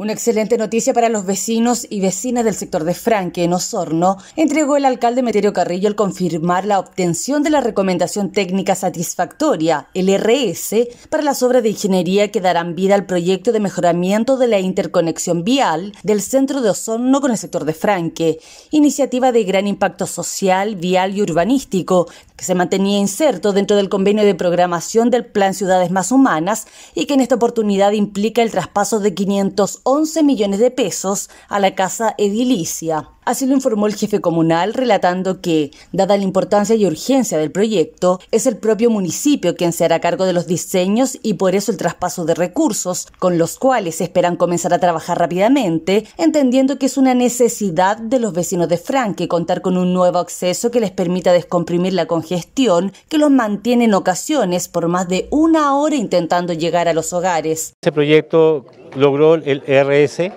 Una excelente noticia para los vecinos y vecinas del sector de Franque, en Osorno, entregó el alcalde Meterio Carrillo al confirmar la obtención de la Recomendación Técnica Satisfactoria, LRS, para las obras de ingeniería que darán vida al proyecto de mejoramiento de la interconexión vial del centro de Osorno con el sector de Franque, iniciativa de gran impacto social, vial y urbanístico que se mantenía inserto dentro del convenio de programación del Plan Ciudades Más Humanas y que en esta oportunidad implica el traspaso de 511 millones de pesos a la Casa Edilicia. Así lo informó el jefe comunal, relatando que, dada la importancia y urgencia del proyecto, es el propio municipio quien se hará cargo de los diseños y por eso el traspaso de recursos, con los cuales esperan comenzar a trabajar rápidamente, entendiendo que es una necesidad de los vecinos de Franque contar con un nuevo acceso que les permita descomprimir la congestión que los mantiene en ocasiones por más de una hora intentando llegar a los hogares. Este proyecto logró el RS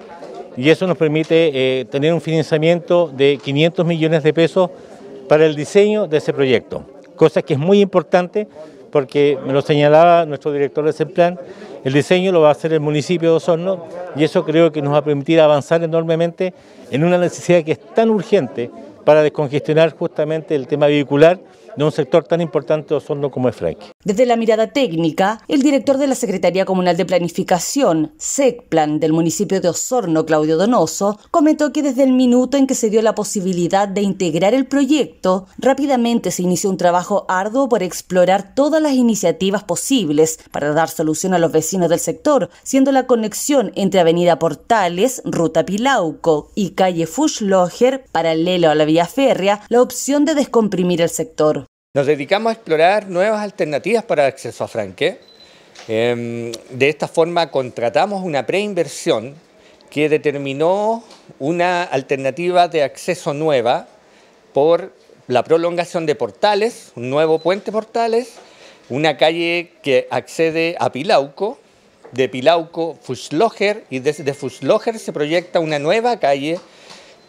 y eso nos permite eh, tener un financiamiento de 500 millones de pesos para el diseño de ese proyecto, cosa que es muy importante porque me lo señalaba nuestro director de ese plan, el diseño lo va a hacer el municipio de Osorno y eso creo que nos va a permitir avanzar enormemente en una necesidad que es tan urgente para descongestionar justamente el tema vehicular de un sector tan importante Osorno como es Desde la mirada técnica, el director de la Secretaría Comunal de Planificación, SECPLAN, del municipio de Osorno, Claudio Donoso, comentó que desde el minuto en que se dio la posibilidad de integrar el proyecto, rápidamente se inició un trabajo arduo por explorar todas las iniciativas posibles para dar solución a los vecinos del sector, siendo la conexión entre Avenida Portales, Ruta Pilauco y Calle Fuschloger, paralelo a la vía férrea, la opción de descomprimir el sector. Nos dedicamos a explorar nuevas alternativas para el acceso a Franque. Em, de esta forma contratamos una preinversión que determinó una alternativa de acceso nueva por la prolongación de portales, un nuevo puente portales, una calle que accede a Pilauco, de Pilauco, Fusloger y desde Fusloger se proyecta una nueva calle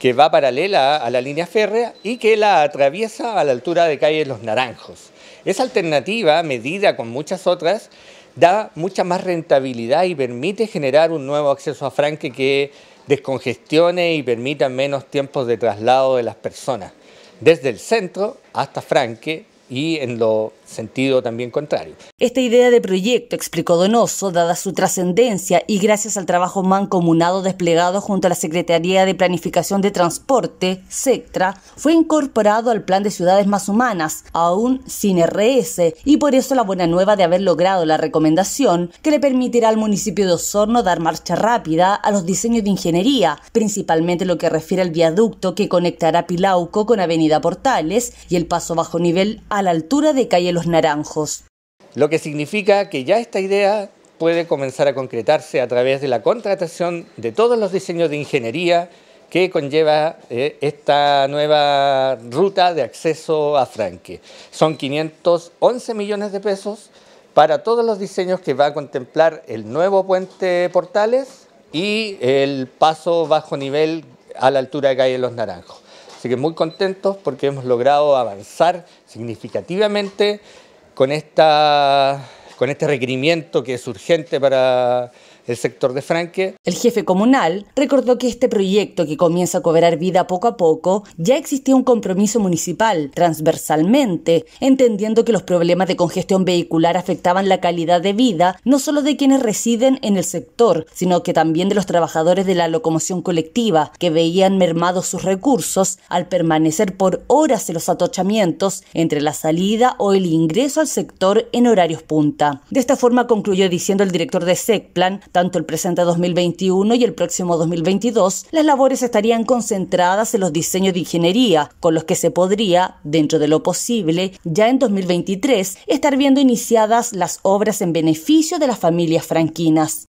que va paralela a la línea férrea y que la atraviesa a la altura de calle Los Naranjos. Esa alternativa, medida con muchas otras, da mucha más rentabilidad y permite generar un nuevo acceso a Franque que descongestione y permita menos tiempos de traslado de las personas, desde el centro hasta Franque, y en lo sentido también contrario. Esta idea de proyecto, explicó Donoso, dada su trascendencia y gracias al trabajo mancomunado desplegado junto a la Secretaría de Planificación de Transporte, SECTRA, fue incorporado al Plan de Ciudades Más Humanas, aún sin RS, y por eso la buena nueva de haber logrado la recomendación que le permitirá al municipio de Osorno dar marcha rápida a los diseños de ingeniería, principalmente lo que refiere al viaducto que conectará Pilauco con Avenida Portales y el paso bajo nivel a la altura de calle Los Naranjos. Lo que significa que ya esta idea puede comenzar a concretarse a través de la contratación de todos los diseños de ingeniería que conlleva eh, esta nueva ruta de acceso a Franque. Son 511 millones de pesos para todos los diseños que va a contemplar el nuevo puente Portales y el paso bajo nivel a la altura de calle Los Naranjos. Así que muy contentos porque hemos logrado avanzar significativamente con, esta, con este requerimiento que es urgente para el sector de Franque. El jefe comunal recordó que este proyecto que comienza a cobrar vida poco a poco ya existía un compromiso municipal transversalmente, entendiendo que los problemas de congestión vehicular afectaban la calidad de vida no solo de quienes residen en el sector, sino que también de los trabajadores de la locomoción colectiva, que veían mermados sus recursos al permanecer por horas en los atochamientos entre la salida o el ingreso al sector en horarios punta. De esta forma concluyó diciendo el director de SECPLAN, tanto el presente 2021 y el próximo 2022, las labores estarían concentradas en los diseños de ingeniería, con los que se podría, dentro de lo posible, ya en 2023, estar viendo iniciadas las obras en beneficio de las familias franquinas.